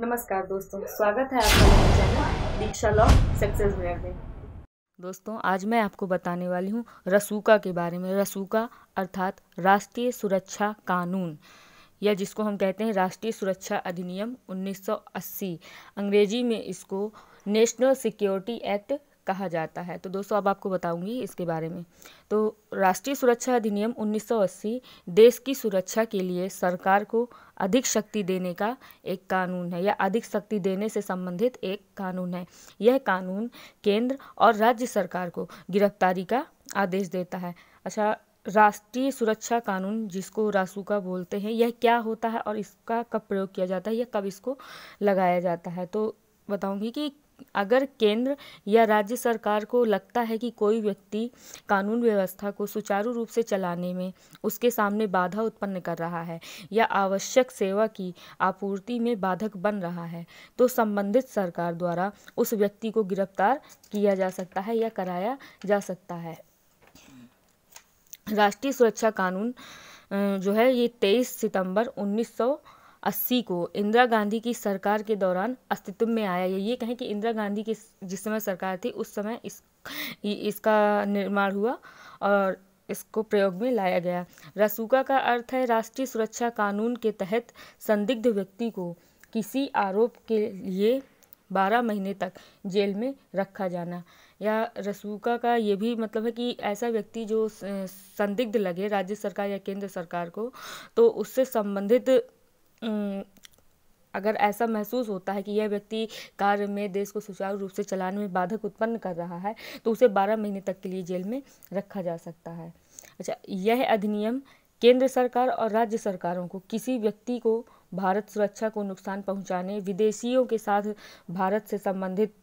नमस्कार दोस्तों स्वागत है आपका मेरे चैनल दीक्षा लॉ सक्सेस वेयर में दोस्तों आज मैं आपको बताने वाली हूँ रसूका के बारे में रसूका अर्थात राष्ट्रीय सुरक्षा कानून या जिसको हम कहते हैं राष्ट्रीय सुरक्षा अधिनियम 1980 अंग्रेजी में इसको नेशनल सिक्योरिटी एक्ट कहा जाता है तो दोस्तों अब आपको बताऊंगी इसके बारे में तो राष्ट्रीय सुरक्षा अधिनियम 1980 देश की सुरक्षा के लिए सरकार को अधिक शक्ति देने का एक कानून है या अधिक शक्ति देने से संबंधित एक कानून है यह कानून केंद्र और राज्य सरकार को गिरफ्तारी का आदेश देता है अच्छा राष्ट्रीय सुरक्षा कानून जिसको रासुका बोलते हैं यह क्या होता है और इसका कब प्रयोग किया जाता है या कब इसको लगाया जाता है तो बताऊंगी कि अगर केंद्र या राज्य सरकार को लगता है कि कोई व्यक्ति कानून व्यवस्था को सुचारू रूप से चलाने में उसके सामने बाधा उत्पन्न कर रहा है या आवश्यक सेवा की आपूर्ति में बाधक बन रहा है तो संबंधित सरकार द्वारा उस व्यक्ति को गिरफ्तार किया जा सकता है या कराया जा सकता है राष्ट्रीय सुरक्षा कानून जो है ये तेईस सितंबर उन्नीस अस्सी को इंदिरा गांधी की सरकार के दौरान अस्तित्व में आया ये ये कहें कि इंदिरा गांधी की जिस समय सरकार थी उस समय इस इसका निर्माण हुआ और इसको प्रयोग में लाया गया रसूका का अर्थ है राष्ट्रीय सुरक्षा कानून के तहत संदिग्ध व्यक्ति को किसी आरोप के लिए बारह महीने तक जेल में रखा जाना या रसूका का ये भी मतलब है कि ऐसा व्यक्ति जो संदिग्ध लगे राज्य सरकार या केंद्र सरकार को तो उससे संबंधित अगर ऐसा महसूस होता है कि यह व्यक्ति कार्य में देश को सुचारू रूप से चलाने में बाधक उत्पन्न कर रहा है तो उसे बारह महीने तक के लिए जेल में रखा जा सकता है अच्छा यह अधिनियम केंद्र सरकार और राज्य सरकारों को किसी व्यक्ति को भारत सुरक्षा को नुकसान पहुंचाने विदेशियों के साथ भारत से संबंधित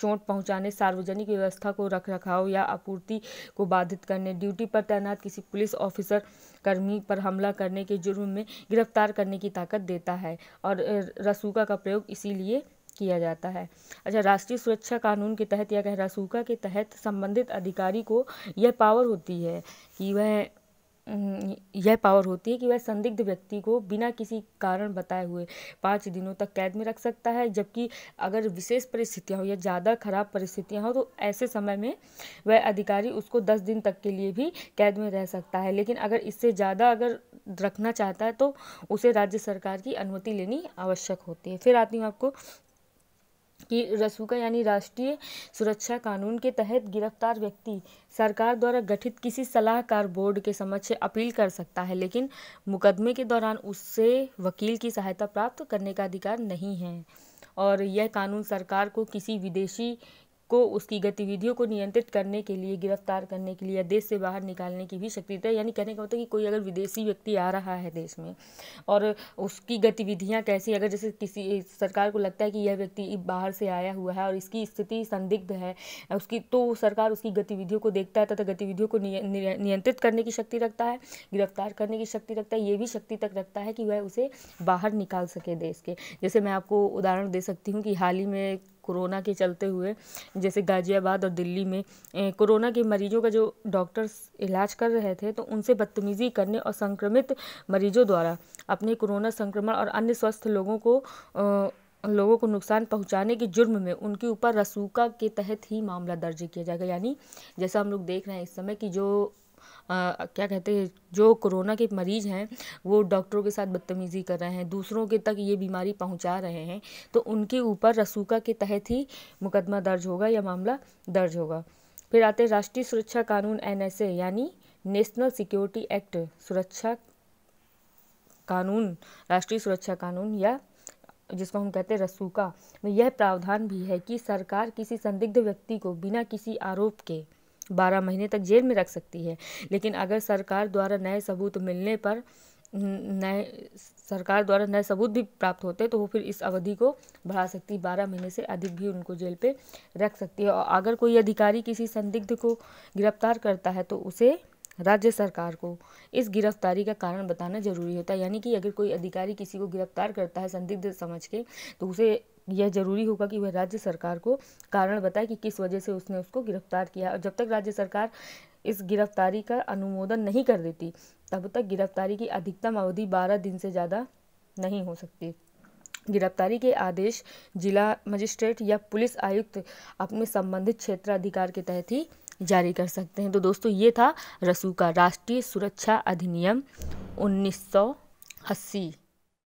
चोट पहुंचाने सार्वजनिक व्यवस्था को रखरखाव या आपूर्ति को बाधित करने ड्यूटी पर तैनात किसी पुलिस ऑफिसर कर्मी पर हमला करने के जुर्म में गिरफ्तार करने की ताकत देता है और रसूखा का प्रयोग इसीलिए किया जाता है अच्छा राष्ट्रीय सुरक्षा कानून के तहत या कह रसूखा के तहत संबंधित अधिकारी को यह पावर होती है कि वह यह पावर होती है कि वह संदिग्ध व्यक्ति को बिना किसी कारण बताए हुए पाँच दिनों तक कैद में रख सकता है जबकि अगर विशेष परिस्थितियाँ हो या ज़्यादा खराब परिस्थितियाँ हो तो ऐसे समय में वह अधिकारी उसको दस दिन तक के लिए भी कैद में रह सकता है लेकिन अगर इससे ज़्यादा अगर रखना चाहता है तो उसे राज्य सरकार की अनुमति लेनी आवश्यक होती है फिर आती हूँ आपको कि रसूका यानी राष्ट्रीय सुरक्षा कानून के तहत गिरफ्तार व्यक्ति सरकार द्वारा गठित किसी सलाहकार बोर्ड के समक्ष अपील कर सकता है लेकिन मुकदमे के दौरान उससे वकील की सहायता प्राप्त करने का अधिकार नहीं है और यह कानून सरकार को किसी विदेशी को उसकी गतिविधियों को नियंत्रित करने के लिए गिरफ्तार करने के लिए या देश से बाहर निकालने की भी शक्ति देता है यानी कहने का होता मतलब है कि कोई अगर विदेशी व्यक्ति आ रहा है देश में और उसकी गतिविधियाँ कैसी अगर जैसे किसी सरकार को लगता है कि यह व्यक्ति बाहर से आया हुआ है और इसकी स्थिति संदिग्ध है उसकी तो सरकार उसकी गतिविधियों को देखता है तथा गतिविधियों को नियंत्रित करने की शक्ति रखता है गिरफ्तार करने की शक्ति रखता है ये भी शक्ति तक रखता है कि वह उसे बाहर निकाल सके देश के जैसे मैं आपको उदाहरण दे सकती हूँ कि हाल ही में कोरोना के चलते हुए जैसे गाज़ियाबाद और दिल्ली में कोरोना के मरीजों का जो डॉक्टर्स इलाज कर रहे थे तो उनसे बदतमीज़ी करने और संक्रमित मरीजों द्वारा अपने कोरोना संक्रमण और अन्य स्वस्थ लोगों को लोगों को नुकसान पहुंचाने के जुर्म में उनके ऊपर रसूखा के तहत ही मामला दर्ज किया जाएगा यानी जैसा हम लोग देख रहे हैं इस समय कि जो क्या कहते हैं जो कोरोना के मरीज़ हैं वो डॉक्टरों के साथ बदतमीज़ी कर रहे हैं दूसरों के तक ये बीमारी पहुंचा रहे हैं तो उनके ऊपर रसूखा के तहत ही मुकदमा दर्ज होगा या मामला दर्ज होगा फिर आते हैं राष्ट्रीय सुरक्षा कानून एन यानी नेशनल सिक्योरिटी एक्ट सुरक्षा कानून राष्ट्रीय सुरक्षा कानून या जिसको हम कहते हैं रसूका में यह प्रावधान भी है कि सरकार किसी संदिग्ध व्यक्ति को बिना किसी आरोप के बारह महीने तक जेल में रख सकती है लेकिन अगर सरकार द्वारा नए सबूत मिलने पर नए सरकार द्वारा नए सबूत भी प्राप्त होते हैं तो वो फिर इस अवधि को बढ़ा सकती है बारह महीने से अधिक भी उनको जेल पे रख सकती है और अगर कोई अधिकारी किसी संदिग्ध को गिरफ्तार करता है तो उसे राज्य सरकार को इस गिरफ्तारी का कारण बताना जरूरी होता है यानी कि अगर कोई अधिकारी किसी को गिरफ्तार करता है संदिग्ध समझ के तो उसे यह जरूरी होगा कि वह राज्य सरकार को कारण बताए कि किस वजह से उसने उसको गिरफ्तार किया और जब तक राज्य सरकार इस गिरफ्तारी का अनुमोदन नहीं कर देती तब तक गिरफ्तारी की अधिकतम अवधि बारह दिन से ज़्यादा नहीं हो सकती गिरफ्तारी के आदेश जिला मजिस्ट्रेट या पुलिस आयुक्त अपने संबंधित क्षेत्राधिकार के तहत ही जारी कर सकते हैं तो दोस्तों ये था रसू का राष्ट्रीय सुरक्षा अधिनियम उन्नीस सौ अस्सी